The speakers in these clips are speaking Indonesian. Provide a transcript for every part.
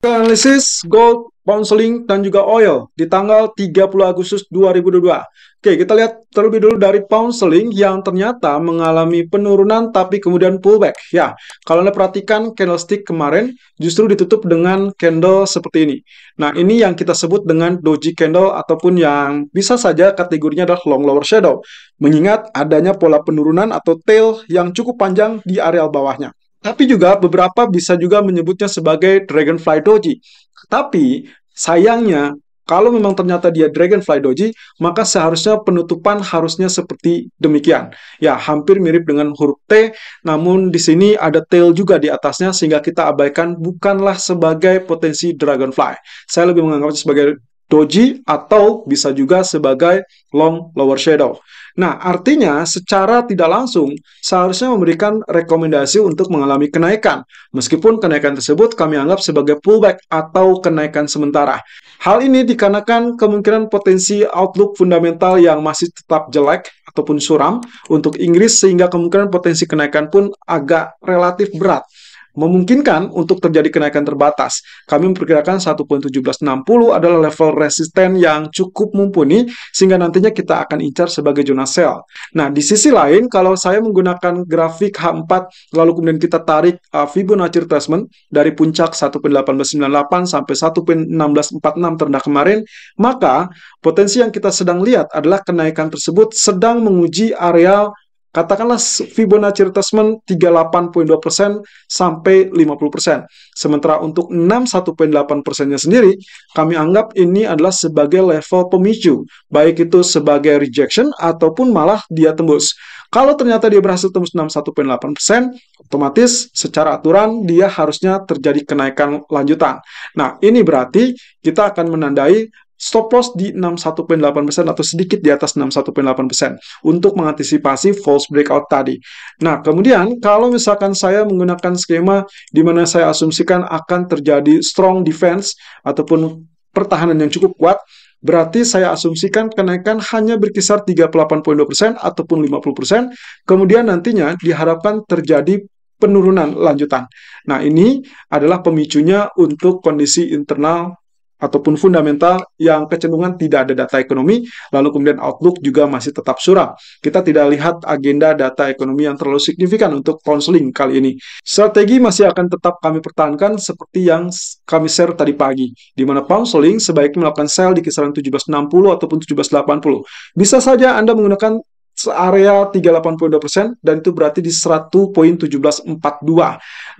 analisis gold, counseling, dan juga oil di tanggal 30 Agustus 2022. Oke, kita lihat terlebih dulu dari counseling yang ternyata mengalami penurunan tapi kemudian pullback. Ya, kalau Anda perhatikan candlestick kemarin justru ditutup dengan candle seperti ini. Nah, ini yang kita sebut dengan doji candle ataupun yang bisa saja kategorinya adalah long lower shadow. Mengingat adanya pola penurunan atau tail yang cukup panjang di areal bawahnya. Tapi juga beberapa bisa juga menyebutnya sebagai Dragonfly Doji. Tapi sayangnya kalau memang ternyata dia Dragonfly Doji, maka seharusnya penutupan harusnya seperti demikian. Ya, hampir mirip dengan huruf T, namun di sini ada tail juga di atasnya, sehingga kita abaikan bukanlah sebagai potensi Dragonfly. Saya lebih menganggapnya sebagai doji atau bisa juga sebagai long lower shadow. Nah, artinya secara tidak langsung seharusnya memberikan rekomendasi untuk mengalami kenaikan, meskipun kenaikan tersebut kami anggap sebagai pullback atau kenaikan sementara. Hal ini dikarenakan kemungkinan potensi outlook fundamental yang masih tetap jelek ataupun suram untuk Inggris sehingga kemungkinan potensi kenaikan pun agak relatif berat memungkinkan untuk terjadi kenaikan terbatas. Kami memperkirakan 1.1760 adalah level resisten yang cukup mumpuni sehingga nantinya kita akan incar sebagai zona sell. Nah, di sisi lain kalau saya menggunakan grafik H4 lalu kemudian kita tarik uh, Fibonacci retracement dari puncak 1.1898 sampai 1.1646 terendah kemarin, maka potensi yang kita sedang lihat adalah kenaikan tersebut sedang menguji areal Katakanlah Fibonacci retracement 38.2% sampai 50%. Sementara untuk 61.8%-nya sendiri, kami anggap ini adalah sebagai level pemicu, baik itu sebagai rejection ataupun malah dia tembus. Kalau ternyata dia berhasil tembus 61.8%, otomatis secara aturan dia harusnya terjadi kenaikan lanjutan. Nah, ini berarti kita akan menandai stop loss di 61.8% atau sedikit di atas 61.8% untuk mengantisipasi false breakout tadi. Nah, kemudian kalau misalkan saya menggunakan skema di mana saya asumsikan akan terjadi strong defense ataupun pertahanan yang cukup kuat, berarti saya asumsikan kenaikan hanya berkisar 38.2% ataupun 50%, kemudian nantinya diharapkan terjadi penurunan lanjutan. Nah, ini adalah pemicunya untuk kondisi internal ataupun fundamental yang kecenderungan tidak ada data ekonomi, lalu kemudian outlook juga masih tetap suram. Kita tidak lihat agenda data ekonomi yang terlalu signifikan untuk counseling kali ini. Strategi masih akan tetap kami pertahankan seperti yang kami share tadi pagi, di mana counseling sebaiknya melakukan sell di kisaran 1760 ataupun 1780. Bisa saja Anda menggunakan area 382% dan itu berarti di 100.1742.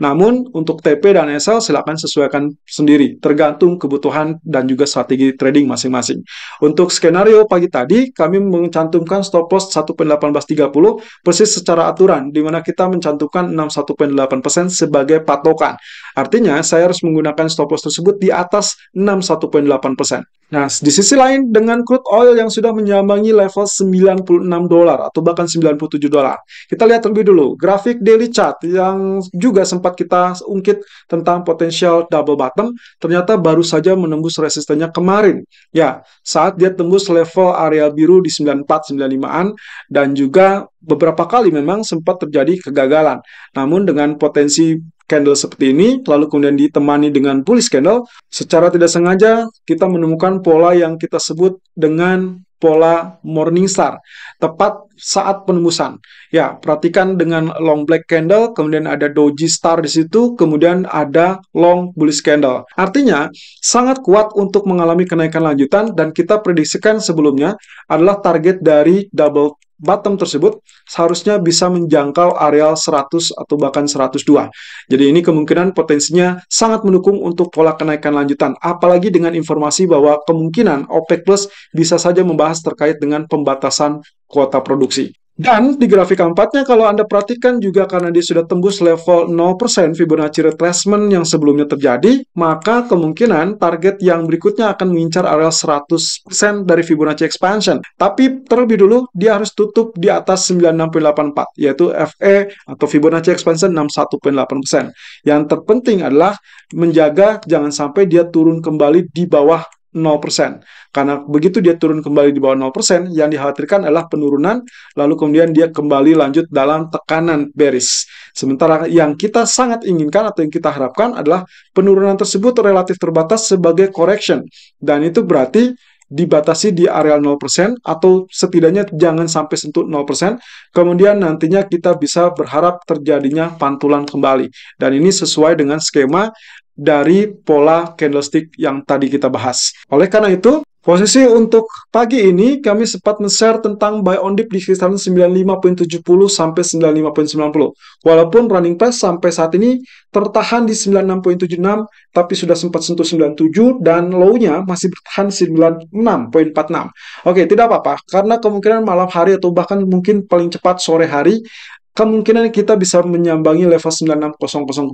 Namun untuk TP dan SL silakan sesuaikan sendiri tergantung kebutuhan dan juga strategi trading masing-masing. Untuk skenario pagi tadi kami mencantumkan stop loss 1.1830 persis secara aturan di mana kita mencantumkan 61.8% sebagai patokan. Artinya saya harus menggunakan stop loss tersebut di atas 61.8%. Nah, di sisi lain dengan crude oil yang sudah menyambangi level 96 dolar atau bahkan 97 dolar. Kita lihat terlebih dulu grafik daily chart yang juga sempat kita ungkit tentang potensial double bottom ternyata baru saja menembus resistennya kemarin. Ya, saat dia tembus level area biru di 94 95-an dan juga beberapa kali memang sempat terjadi kegagalan. Namun dengan potensi candle seperti ini, lalu kemudian ditemani dengan bullish candle, secara tidak sengaja kita menemukan pola yang kita sebut dengan pola morning star, tepat saat penembusan. Ya, perhatikan dengan long black candle, kemudian ada doji star di situ, kemudian ada long bullish candle. Artinya, sangat kuat untuk mengalami kenaikan lanjutan, dan kita prediksikan sebelumnya adalah target dari double bottom tersebut seharusnya bisa menjangkau areal 100 atau bahkan 102. Jadi ini kemungkinan potensinya sangat mendukung untuk pola kenaikan lanjutan, apalagi dengan informasi bahwa kemungkinan OPEC Plus bisa saja membahas terkait dengan pembatasan kuota produksi. Dan di grafik keempatnya kalau Anda perhatikan juga karena dia sudah tembus level 0% Fibonacci retracement yang sebelumnya terjadi, maka kemungkinan target yang berikutnya akan mengincar area 100% dari Fibonacci expansion. Tapi terlebih dulu dia harus tutup di atas 96.84 yaitu FE atau Fibonacci expansion 61.8%. Yang terpenting adalah menjaga jangan sampai dia turun kembali di bawah 0%. Karena begitu dia turun kembali di bawah 0%, yang dikhawatirkan adalah penurunan, lalu kemudian dia kembali lanjut dalam tekanan bearish. Sementara yang kita sangat inginkan atau yang kita harapkan adalah penurunan tersebut relatif terbatas sebagai correction. Dan itu berarti dibatasi di area 0% atau setidaknya jangan sampai sentuh 0%, kemudian nantinya kita bisa berharap terjadinya pantulan kembali. Dan ini sesuai dengan skema dari pola candlestick yang tadi kita bahas. Oleh karena itu, Posisi untuk pagi ini kami sempat men-share tentang buy on dip di kisaran 95.70 sampai 95.90. Walaupun running price sampai saat ini tertahan di 96.76 tapi sudah sempat sentuh 97 dan low-nya masih bertahan 96.46. Oke, tidak apa-apa karena kemungkinan malam hari atau bahkan mungkin paling cepat sore hari kemungkinan kita bisa menyambangi level 9600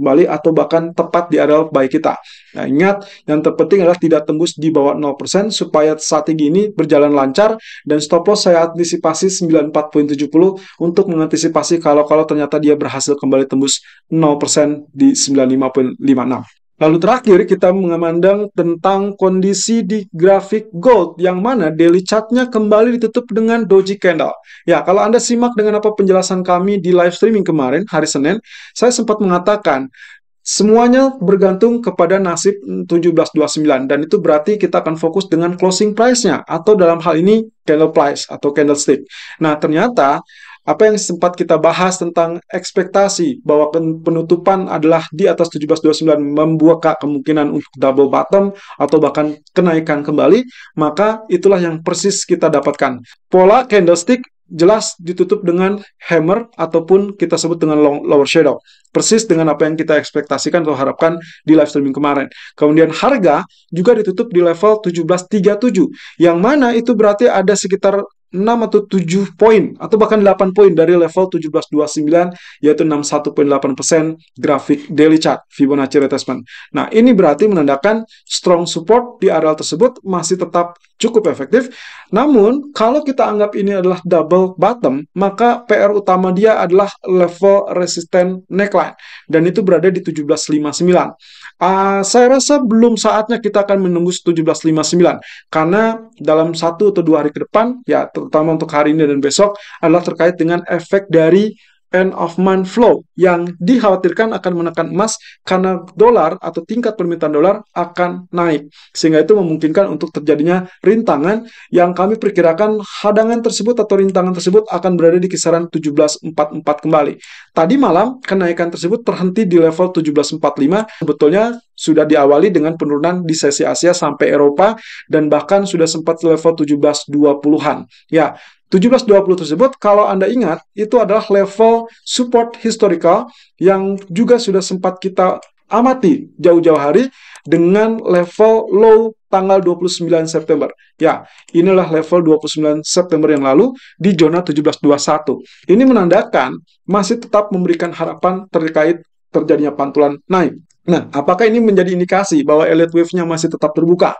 kembali atau bahkan tepat di area buy kita. Nah, ingat yang terpenting adalah tidak tembus di bawah 0% supaya strategi ini berjalan lancar dan stop loss saya antisipasi 94.70 untuk mengantisipasi kalau-kalau ternyata dia berhasil kembali tembus 0% di 95.56. Lalu terakhir kita mengamandang tentang kondisi di grafik gold yang mana daily chartnya kembali ditutup dengan doji candle. Ya, kalau Anda simak dengan apa penjelasan kami di live streaming kemarin hari Senin, saya sempat mengatakan Semuanya bergantung kepada nasib 1729 dan itu berarti kita akan fokus dengan closing price-nya atau dalam hal ini candle price atau candlestick. Nah, ternyata apa yang sempat kita bahas tentang ekspektasi bahwa penutupan adalah di atas 1729 membuka kemungkinan untuk double bottom atau bahkan kenaikan kembali, maka itulah yang persis kita dapatkan. Pola candlestick jelas ditutup dengan hammer ataupun kita sebut dengan long, lower shadow. Persis dengan apa yang kita ekspektasikan atau harapkan di live streaming kemarin. Kemudian harga juga ditutup di level 1737 yang mana itu berarti ada sekitar 6 atau 7 poin atau bahkan 8 poin dari level 1729 yaitu 61.8% grafik daily chart Fibonacci retracement. Nah, ini berarti menandakan strong support di area tersebut masih tetap cukup efektif. Namun, kalau kita anggap ini adalah double bottom, maka PR utama dia adalah level resisten neckline dan itu berada di 1759. Uh, saya rasa belum saatnya kita akan menunggu 1759 karena dalam satu atau dua hari ke depan ya terutama untuk hari ini dan besok adalah terkait dengan efek dari end of month flow yang dikhawatirkan akan menekan emas karena dolar atau tingkat permintaan dolar akan naik sehingga itu memungkinkan untuk terjadinya rintangan yang kami perkirakan hadangan tersebut atau rintangan tersebut akan berada di kisaran 1744 kembali. Tadi malam kenaikan tersebut terhenti di level 1745 sebetulnya sudah diawali dengan penurunan di sesi Asia sampai Eropa dan bahkan sudah sempat level 1720-an. Ya, 1720 tersebut kalau Anda ingat itu adalah level support historical yang juga sudah sempat kita amati jauh-jauh hari dengan level low tanggal 29 September. Ya, inilah level 29 September yang lalu di zona 1721. Ini menandakan masih tetap memberikan harapan terkait terjadinya pantulan naik. Nah, apakah ini menjadi indikasi bahwa Elliott wave-nya masih tetap terbuka?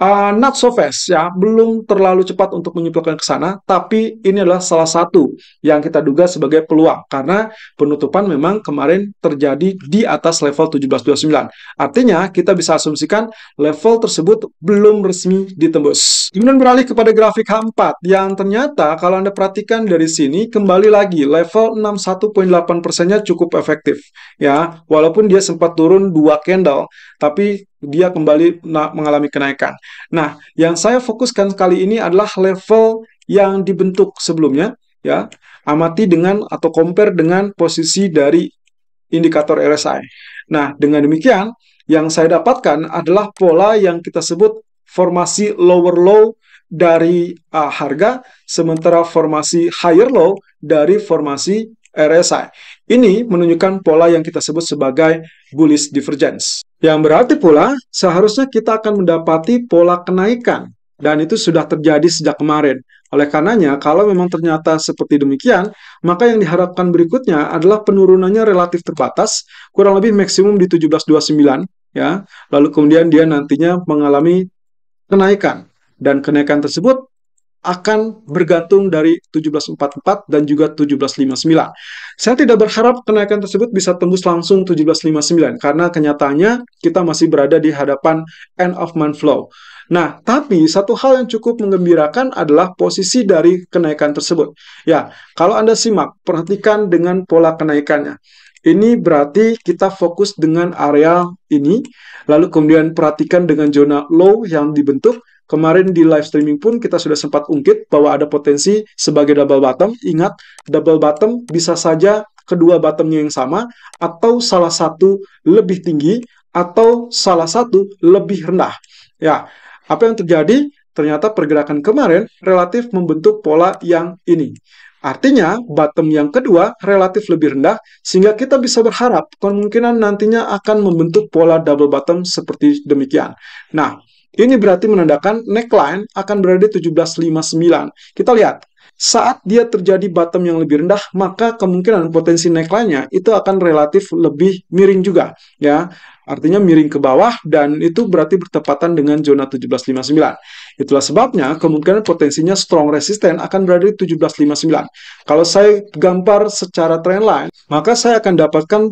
uh, not so fast ya, belum terlalu cepat untuk menyimpulkan ke sana, tapi ini adalah salah satu yang kita duga sebagai peluang karena penutupan memang kemarin terjadi di atas level 1729. Artinya kita bisa asumsikan level tersebut belum resmi ditembus. Kemudian beralih kepada grafik H4 yang ternyata kalau Anda perhatikan dari sini kembali lagi level 61.8 persennya cukup efektif ya, walaupun dia sempat turun dua candle, tapi dia kembali mengalami kenaikan. Nah, yang saya fokuskan kali ini adalah level yang dibentuk sebelumnya, ya. Amati dengan atau compare dengan posisi dari indikator RSI. Nah, dengan demikian, yang saya dapatkan adalah pola yang kita sebut formasi lower low dari uh, harga, sementara formasi higher low dari formasi RSI. Ini menunjukkan pola yang kita sebut sebagai bullish divergence. Yang berarti pula, seharusnya kita akan mendapati pola kenaikan. Dan itu sudah terjadi sejak kemarin. Oleh karenanya, kalau memang ternyata seperti demikian, maka yang diharapkan berikutnya adalah penurunannya relatif terbatas, kurang lebih maksimum di 1729, ya. Lalu kemudian dia nantinya mengalami kenaikan. Dan kenaikan tersebut akan bergantung dari 1744 dan juga 1759. Saya tidak berharap kenaikan tersebut bisa tembus langsung 1759 karena kenyataannya kita masih berada di hadapan end of month flow. Nah, tapi satu hal yang cukup mengembirakan adalah posisi dari kenaikan tersebut. Ya, kalau Anda simak, perhatikan dengan pola kenaikannya. Ini berarti kita fokus dengan area ini, lalu kemudian perhatikan dengan zona low yang dibentuk, Kemarin di live streaming pun kita sudah sempat ungkit bahwa ada potensi sebagai double bottom. Ingat, double bottom bisa saja kedua bottomnya yang sama, atau salah satu lebih tinggi, atau salah satu lebih rendah. Ya, apa yang terjadi? Ternyata pergerakan kemarin relatif membentuk pola yang ini. Artinya, bottom yang kedua relatif lebih rendah, sehingga kita bisa berharap kemungkinan nantinya akan membentuk pola double bottom seperti demikian. Nah, ini berarti menandakan neckline akan berada di 1759. Kita lihat, saat dia terjadi bottom yang lebih rendah, maka kemungkinan potensi neckline-nya itu akan relatif lebih miring juga, ya. Artinya miring ke bawah dan itu berarti bertepatan dengan zona 1759. Itulah sebabnya kemungkinan potensinya strong resisten akan berada di 1759. Kalau saya gambar secara trendline, maka saya akan dapatkan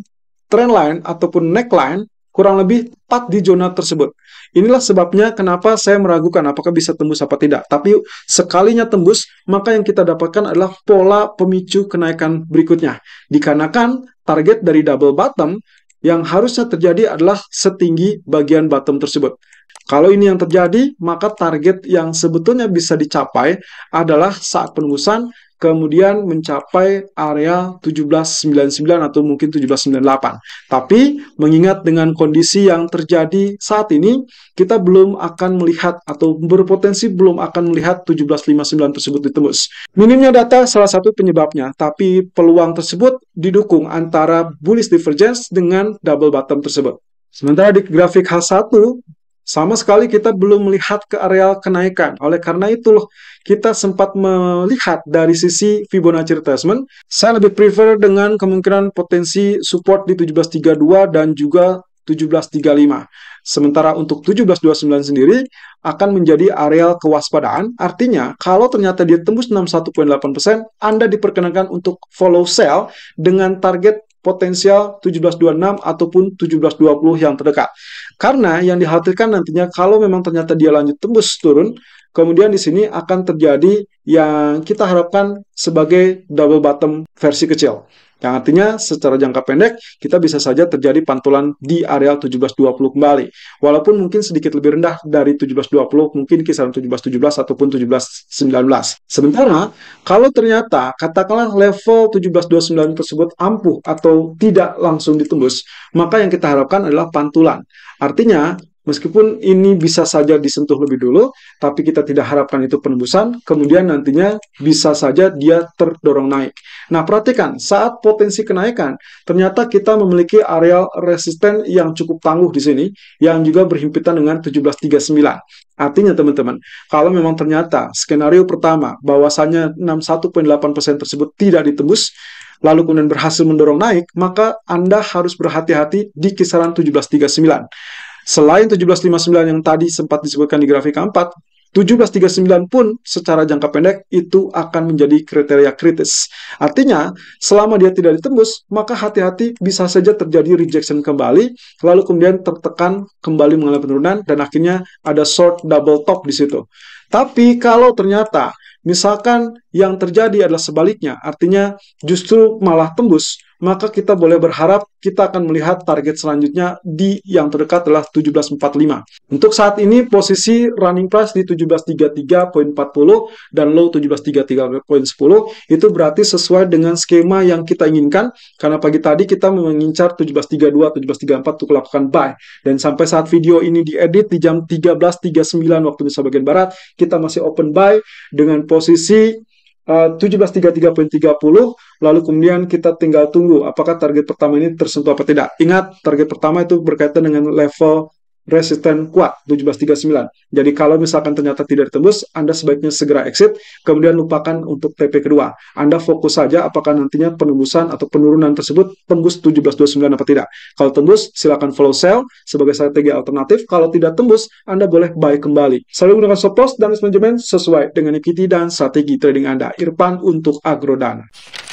trendline ataupun neckline kurang lebih tepat di zona tersebut. Inilah sebabnya kenapa saya meragukan apakah bisa tembus apa tidak. Tapi sekalinya tembus, maka yang kita dapatkan adalah pola pemicu kenaikan berikutnya. Dikarenakan target dari double bottom yang harusnya terjadi adalah setinggi bagian bottom tersebut. Kalau ini yang terjadi, maka target yang sebetulnya bisa dicapai adalah saat penembusan kemudian mencapai area 1799 atau mungkin 1798. Tapi mengingat dengan kondisi yang terjadi saat ini, kita belum akan melihat atau berpotensi belum akan melihat 1759 tersebut ditembus. Minimnya data salah satu penyebabnya, tapi peluang tersebut didukung antara bullish divergence dengan double bottom tersebut. Sementara di grafik H1, sama sekali kita belum melihat ke areal kenaikan. Oleh karena itu, loh, kita sempat melihat dari sisi Fibonacci retracement. Saya lebih prefer dengan kemungkinan potensi support di 1732 dan juga 1735. Sementara untuk 1729 sendiri akan menjadi areal kewaspadaan. Artinya, kalau ternyata dia tembus 61.8%, Anda diperkenankan untuk follow sell dengan target potensial 1726 ataupun 1720 yang terdekat. Karena yang dikhawatirkan nantinya kalau memang ternyata dia lanjut tembus turun, kemudian di sini akan terjadi yang kita harapkan sebagai double bottom versi kecil. Yang artinya secara jangka pendek kita bisa saja terjadi pantulan di areal 1720 kembali. Walaupun mungkin sedikit lebih rendah dari 1720, mungkin kisaran 1717 ataupun 1719. Sementara kalau ternyata katakanlah level 1729 tersebut ampuh atau tidak langsung ditembus, maka yang kita harapkan adalah pantulan. Artinya Meskipun ini bisa saja disentuh lebih dulu, tapi kita tidak harapkan itu penembusan, kemudian nantinya bisa saja dia terdorong naik. Nah, perhatikan, saat potensi kenaikan, ternyata kita memiliki areal resisten yang cukup tangguh di sini, yang juga berhimpitan dengan 1739. Artinya teman-teman, kalau memang ternyata skenario pertama bahwasannya 61,8% tersebut tidak ditembus, lalu kemudian berhasil mendorong naik, maka Anda harus berhati-hati di kisaran 1739. Selain 1759 yang tadi sempat disebutkan di grafik keempat, 1739 pun secara jangka pendek itu akan menjadi kriteria kritis. Artinya, selama dia tidak ditembus, maka hati-hati bisa saja terjadi rejection kembali, lalu kemudian tertekan kembali mengalami penurunan, dan akhirnya ada short double top di situ. Tapi kalau ternyata, misalkan yang terjadi adalah sebaliknya, artinya justru malah tembus, maka kita boleh berharap kita akan melihat target selanjutnya di yang terdekat adalah 1745. Untuk saat ini posisi running price di 1733.40 dan low 1733.10 itu berarti sesuai dengan skema yang kita inginkan karena pagi tadi kita mengincar 1732 1734 untuk melakukan buy dan sampai saat video ini diedit di jam 13.39 waktu Indonesia bagian barat kita masih open buy dengan posisi 17.33.30 eh, lalu kemudian kita tinggal tunggu apakah target pertama ini tersentuh apa tidak. Ingat target pertama itu berkaitan dengan level resisten kuat 1739. Jadi kalau misalkan ternyata tidak ditembus, Anda sebaiknya segera exit, kemudian lupakan untuk TP kedua. Anda fokus saja apakah nantinya penembusan atau penurunan tersebut tembus 1729 apa tidak. Kalau tembus, silakan follow sell sebagai strategi alternatif. Kalau tidak tembus, Anda boleh buy kembali. Selalu gunakan stop loss dan risk management sesuai dengan equity dan strategi trading Anda. Irfan untuk Agrodana.